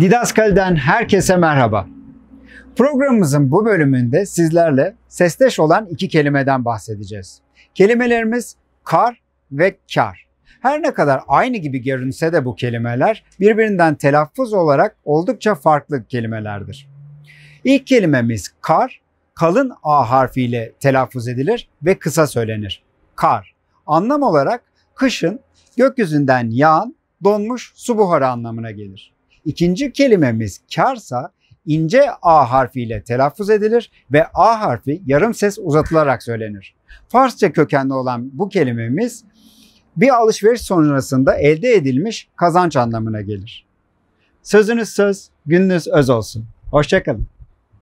Didaskali'den herkese merhaba. Programımızın bu bölümünde sizlerle sesteş olan iki kelimeden bahsedeceğiz. Kelimelerimiz kar ve kar. Her ne kadar aynı gibi görünse de bu kelimeler birbirinden telaffuz olarak oldukça farklı kelimelerdir. İlk kelimemiz kar, kalın A harfiyle telaffuz edilir ve kısa söylenir. Kar. Anlam olarak kışın gökyüzünden yağan donmuş su buharı anlamına gelir. İkinci kelimemiz karsa ince A harfiyle telaffuz edilir ve A harfi yarım ses uzatılarak söylenir. Farsça kökenli olan bu kelimemiz bir alışveriş sonrasında elde edilmiş kazanç anlamına gelir. Sözünüz söz, gününüz öz olsun. Hoşçakalın.